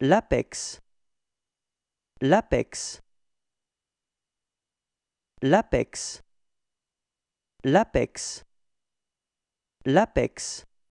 l'apex l'apex l'apex l'apex l'apex